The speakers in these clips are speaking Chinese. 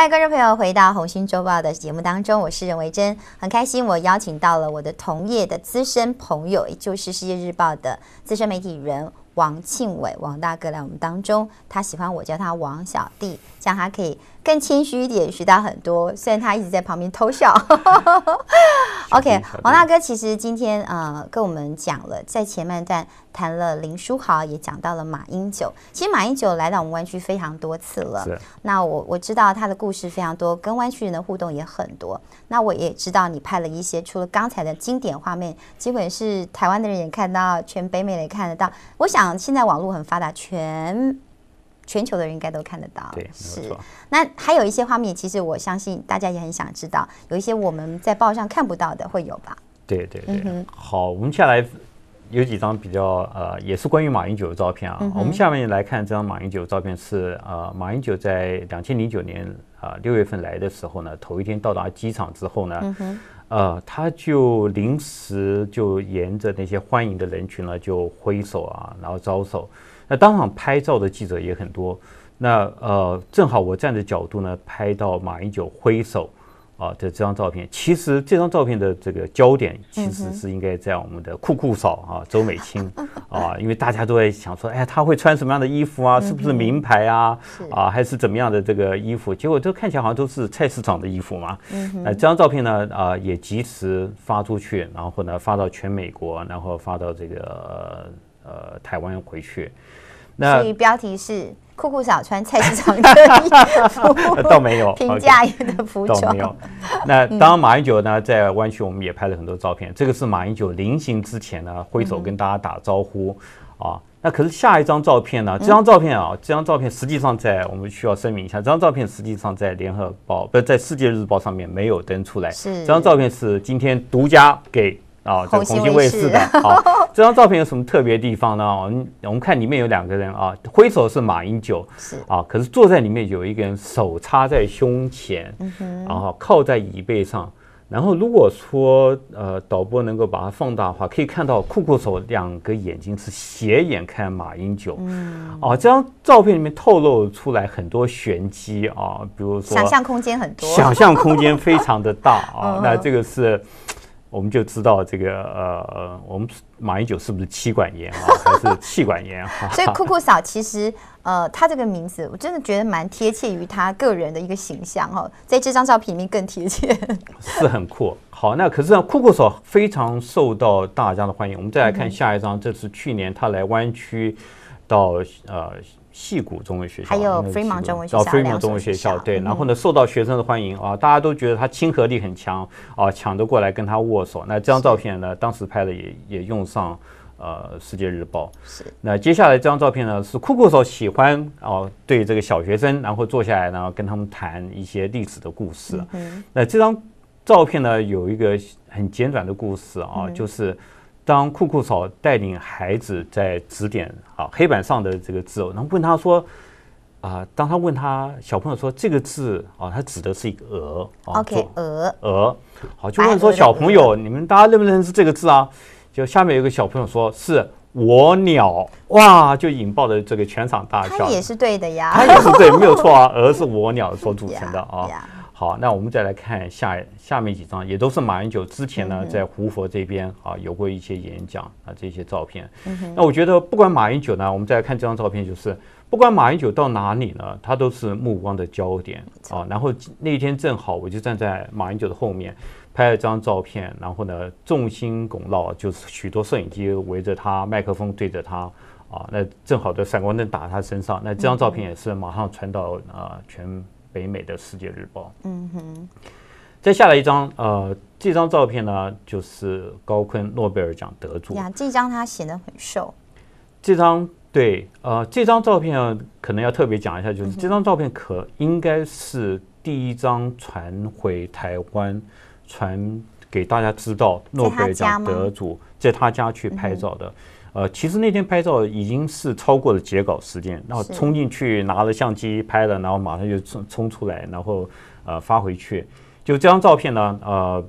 各位观众朋友，回到《红星周报》的节目当中，我是任维珍，很开心，我邀请到了我的同业的资深朋友，也就是《世界日报》的资深媒体人王庆伟，王大哥来我们当中。他喜欢我叫他王小弟，这样他可以更谦虚一点，学到很多。虽然他一直在旁边偷笑。OK，王大哥，其实今天呃跟我们讲了，在前半段谈了林书豪，也讲到了马英九。其实马英九来到我们湾区非常多次了，那我我知道他的故事非常多，跟湾区人的互动也很多。那我也知道你拍了一些，除了刚才的经典画面，基本是台湾的人也看到，全北美也看得到。我想现在网络很发达，全。全球的人应该都看得到，对，是。那还有一些画面，其实我相信大家也很想知道，有一些我们在报上看不到的，会有吧？对对对。好，我们下来有几张比较呃，也是关于马英九的照片啊。我们下面来看这张马英九照片，是呃，马英九在两千零九年啊六月份来的时候呢，头一天到达机场之后呢，呃，他就临时就沿着那些欢迎的人群呢，就挥手啊，然后招手。那当场拍照的记者也很多，那呃，正好我站的角度呢，拍到马英九挥手啊的这张照片。其实这张照片的这个焦点其实是应该在我们的酷酷嫂啊，周美青 啊，因为大家都在想说，哎，他会穿什么样的衣服啊？是不是名牌啊？啊，还是怎么样的这个衣服？结果都看起来好像都是菜市场的衣服嘛。那这张照片呢，啊，也及时发出去，然后呢，发到全美国，然后发到这个。呃，台湾回去，那所以标题是“酷酷小穿菜市场的衣服 ”，倒没有平 价的服装。那当马英九呢在湾区，我们也拍了很多照片。这个是马英九临行之前呢挥手跟大家打招呼啊。那可是下一张照片呢？这张照片啊，这张照片实际上在我们需要声明一下，这张照片实际上在《联合报》不在《世界日报》上面没有登出来。这张照片是今天独家给。啊，这红星卫视的啊，这张照片有什么特别地方呢？我们我们看里面有两个人啊，挥手是马英九是啊，可是坐在里面有一个人手插在胸前，然后靠在椅背上。然后如果说呃导播能够把它放大的话，可以看到酷酷手两个眼睛是斜眼看马英九。嗯，啊，这张照片里面透露出来很多玄机啊，比如说想象空间很多，想象空间非常的大啊。那这个是。我们就知道这个呃，我们马英九是不是气管炎啊？还是气管炎啊？所以酷酷嫂其实呃，她这个名字我真的觉得蛮贴切于她个人的一个形象哈，在这张照片里面更贴切。是很酷。好，那可是酷酷嫂非常受到大家的欢迎。我们再来看下一张，这是去年她来湾区到呃。戏谷中文学校，还有非盲中文学校，中文学校，对，然后呢，受到学生的欢迎啊，大家都觉得他亲和力很强啊，抢着过来跟他握手。那这张照片呢，当时拍的也也用上呃《世界日报》。是。那接下来这张照片呢，是库酷手喜欢啊，对这个小学生，然后坐下来，呢，跟他们谈一些历史的故事。嗯。那这张照片呢，有一个很简短的故事啊，就是。当酷酷嫂带领孩子在指点啊黑板上的这个字，然后问他说啊，当他问他小朋友说这个字啊，他指的是一个鹅。啊 OK，鹅。鹅，好，就问说小朋友，你们大家认不认识这个字啊？就下面有个小朋友说是我鸟，哇，就引爆了这个全场大笑。也是对的呀，他也是对，没有错啊，鹅是我鸟所组成的啊。好，那我们再来看下下面几张，也都是马云九之前呢在胡佛这边啊有过一些演讲啊这些照片。那我觉得，不管马云九呢，我们再来看这张照片，就是不管马云九到哪里呢，他都是目光的焦点啊。然后那一天正好，我就站在马云九的后面拍了张照片，然后呢，众星拱照，就是许多摄影机围着他，麦克风对着他啊，那正好的闪光灯打他身上。那这张照片也是马上传到啊全。北美的《世界日报》。嗯哼，再下来一张，呃，这张照片呢，就是高坤诺贝尔奖得主。呀，这张他显得很瘦。这张对，呃，这张照片啊，可能要特别讲一下，就是这张照片可应该是第一张传回台湾，传给大家知道诺贝尔奖得主在他家去拍照的。呃，其实那天拍照已经是超过了截稿时间，然后冲进去拿了相机拍了，然后马上就冲冲出来，然后呃发回去。就这张照片呢，呃，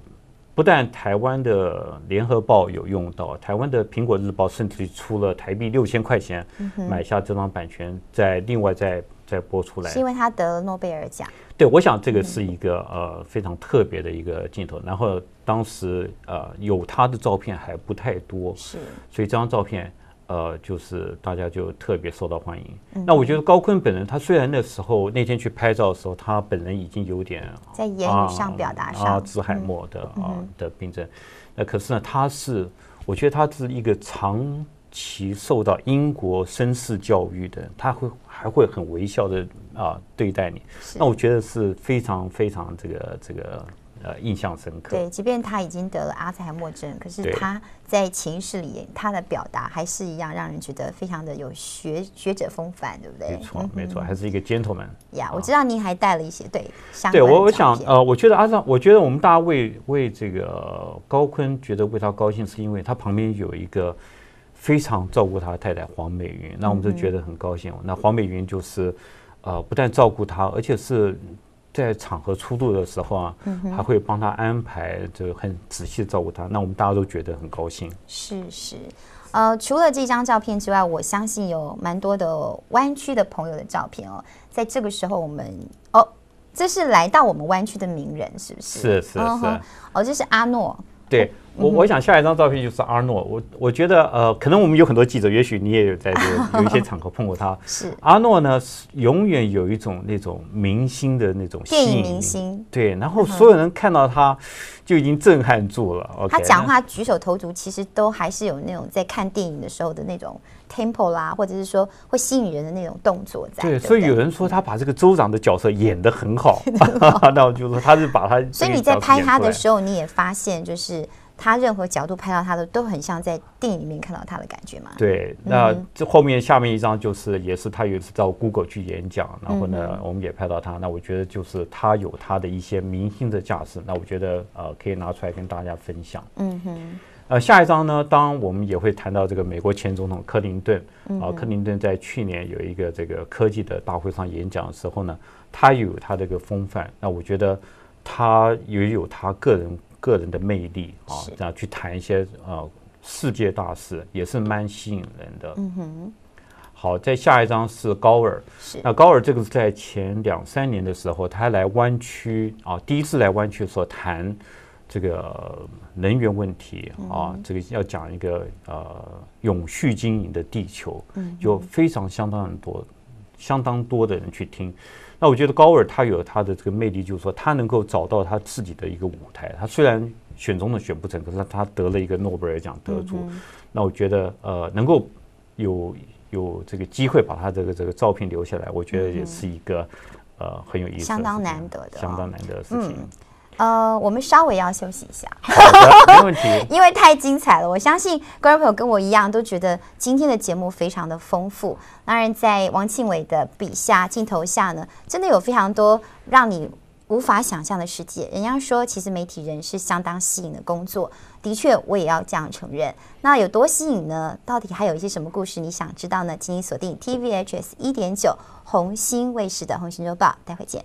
不但台湾的联合报有用到，台湾的苹果日报甚至出了台币六千块钱买下这张版权，再另外再。再播出来，是因为他得诺贝尔奖。对，我想这个是一个呃非常特别的一个镜头。然后当时呃有他的照片还不太多，是，所以这张照片呃就是大家就特别受到欢迎。那我觉得高锟本人，他虽然那时候那天去拍照的时候，他本人已经有点在言语上表达上阿兹海默的啊的病症，那可是呢，他是我觉得他是一个长。其受到英国绅士教育的，他会还会很微笑的啊对待你。那我觉得是非常非常这个这个呃印象深刻。对，即便他已经得了阿兹海默症，可是他在情绪里他的表达还是一样，让人觉得非常的有学学者风范，对不对？没错，没错，还是一个 gentleman。呀，我知道您还带了一些对，对我我想呃，我觉得阿上，我觉得我们大家为为这个高坤觉得为他高兴，是因为他旁边有一个。非常照顾他的太太黄美云，那我们就觉得很高兴。那黄美云就是，呃，不但照顾他，而且是在场合出入的时候啊，还会帮他安排，就很仔细照顾他。那我们大家都觉得很高兴。是是，呃，除了这张照片之外，我相信有蛮多的湾区的朋友的照片哦。在这个时候，我们哦，这是来到我们湾区的名人，是不是？是是是。哦，这是阿诺。对。我我想下一张照片就是阿诺，我我觉得呃，可能我们有很多记者，也许你也有在这 有一些场合碰过他。是阿诺呢，永远有一种那种明星的那种电影明星对，然后所有人看到他就已经震撼住了。O K，他讲话举手投足其实都还是有那种在看电影的时候的那种 tempo 啦，或者是说会吸引人的那种动作在。对，所以有人说他把这个州长的角色演得很好，那我就说他是把他。所以你在拍他的时候，你也发现就是。他任何角度拍到他的都很像在电影里面看到他的感觉嘛？对，那这后面下面一张就是，也是他有一次到 Google 去演讲，然后呢，我们也拍到他。那我觉得就是他有他的一些明星的架势。那我觉得呃，可以拿出来跟大家分享。嗯哼。呃，下一张呢，当我们也会谈到这个美国前总统克林顿啊，克林顿在去年有一个这个科技的大会上演讲的时候呢，他有他的一个风范。那我觉得他也有他个人。个人的魅力啊，这样去谈一些呃世界大事，也是蛮吸引人的。嗯哼，好，在下一章是高尔。那高尔这个是在前两三年的时候，他来湾区啊，第一次来湾区所谈这个能源问题啊，这个要讲一个呃永续经营的地球，嗯，就非常相当很多。相当多的人去听，那我觉得高尔他有他的这个魅力，就是说他能够找到他自己的一个舞台。他虽然选中了选不成，可是他他得了一个诺贝尔奖得主。那我觉得呃能够有有这个机会把他这个这个照片留下来，我觉得也是一个呃很有意思、相当难得的、相当难得的事情。呃，我们稍微要休息一下，没问题，因为太精彩了。我相信观众朋友跟我一样都觉得今天的节目非常的丰富。当然，在王庆伟的笔下、镜头下呢，真的有非常多让你无法想象的世界。人家说，其实媒体人是相当吸引的工作，的确，我也要这样承认。那有多吸引呢？到底还有一些什么故事你想知道呢？请你锁定 TVHS 一点九红星卫视的《红星周报》，待会见。